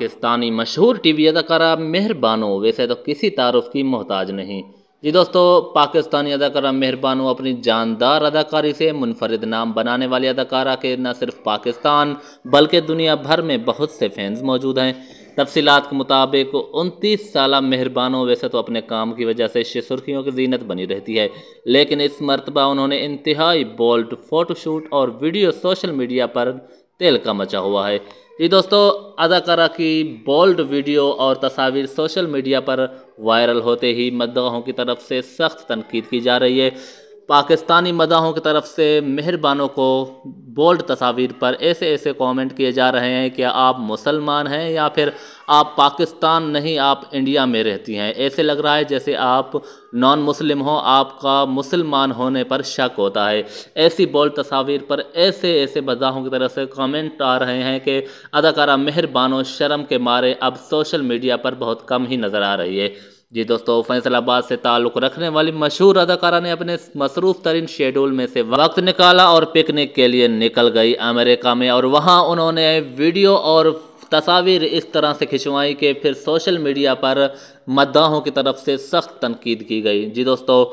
पाकिस्तानी मशहूर T V अदाकारा मेहरबानो वैसे तो किसी तारफ़ की मोहताज नहीं जी दोस्तों पाकिस्तानी अदाकारा मेहरबानो अपनी जानदार अदाकारी से मुनफरद नाम बनाने वाली अदाकारा के न सिर्फ पाकिस्तान बल्कि दुनिया भर में बहुत से फैंस मौजूद हैं तफसीत के मुताबिक उनतीस साल मेहरबानों वैसे तो अपने काम की वजह से सुर्खियों की जीनत बनी रहती है लेकिन इस मरतबा उन्होंने इंतहाई बोल्ड फ़ोटोशूट और वीडियो सोशल मीडिया पर तेल का मचा हुआ है जी दोस्तों अदाकारा की बोल्ड वीडियो और तस्वीर सोशल मीडिया पर वायरल होते ही मद्दाहों की तरफ से सख्त तनकीद की जा रही है पाकिस्तानी मदाहों की तरफ से मेहरबानों को बोल्ड तस्वीर पर ऐसे ऐसे कमेंट किए जा रहे हैं कि आप मुसलमान हैं या फिर आप पाकिस्तान नहीं आप इंडिया में रहती हैं ऐसे लग रहा है जैसे आप नॉन मुस्लिम हो आपका मुसलमान होने पर शक होता है ऐसी बोल्ड तस्वीर पर ऐसे ऐसे मदाहों की तरफ से कमेंट आ रहे हैं कि अदाकारा मेहरबानों शर्म के मारे अब सोशल मीडिया पर बहुत कम ही नज़र आ रही है जी दोस्तों फैसलाबाद आबाद से ताल्लुक़ रखने वाली मशहूर अदाकारा ने अपने मसरूफ़ तरीन शेड्यूल में से वक्त निकाला और पिकनिक के लिए निकल गई अमेरिका में और वहाँ उन्होंने वीडियो और तस्वीर इस तरह से खिंचवाई कि फिर सोशल मीडिया पर मद्दाहों की तरफ से सख्त तनकीद की गई जी दोस्तों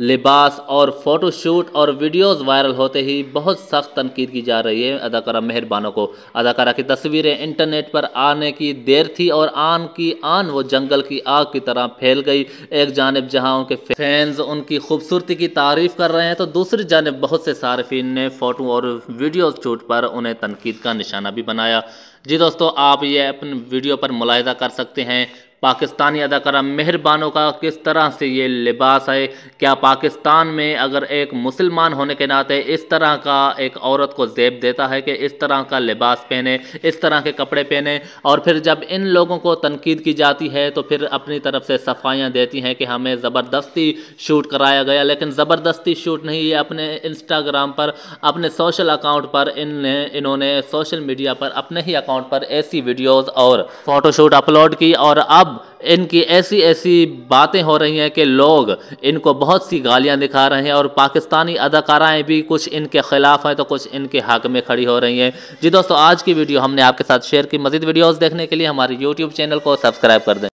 लिबास और फोटोशूट और वीडियोस वायरल होते ही बहुत सख्त तनकीद की जा रही है अदाकारा मेहरबानों को अदाकारा की तस्वीरें इंटरनेट पर आने की देर थी और आन की आन वो जंगल की आग की तरह फैल गई एक जानब जहां उनके फैंस उनकी खूबसूरती की तारीफ कर रहे हैं तो दूसरी जानब बहुत से सार्फिन ने फ़ोटो और वीडियोज़ शूट पर उन्हें तनकीद का निशाना भी बनाया जी दोस्तों आप ये अपने वीडियो पर मुलाहदा कर सकते हैं पाकिस्तानी अदाकारा मेहरबानों का किस तरह से ये लिबास है क्या पाकिस्तान में अगर एक मुसलमान होने के नाते इस तरह का एक औरत को जेब देता है कि इस तरह का लिबास पहने इस तरह के कपड़े पहने और फिर जब इन लोगों को तनकीद की जाती है तो फिर अपनी तरफ से सफाइयाँ देती हैं कि हमें ज़बरदस्ती शूट कराया गया लेकिन ज़बरदस्ती शूट नहीं ये अपने इंस्टाग्राम पर अपने सोशल अकाउंट पर इन इन्होंने सोशल मीडिया पर अपने ही अकाउंट पर ऐसी वीडियोज़ और फ़ोटोशूट अपलोड की और अब इनकी ऐसी ऐसी बातें हो रही हैं कि लोग इनको बहुत सी गालियां दिखा रहे हैं और पाकिस्तानी अदाकाराएं भी कुछ इनके ख़िलाफ़ हैं तो कुछ इनके हक में खड़ी हो रही हैं जी दोस्तों आज की वीडियो हमने आपके साथ शेयर की मज़ीद वीडियोज़ देखने के लिए हमारे यूट्यूब चैनल को सब्सक्राइब कर दें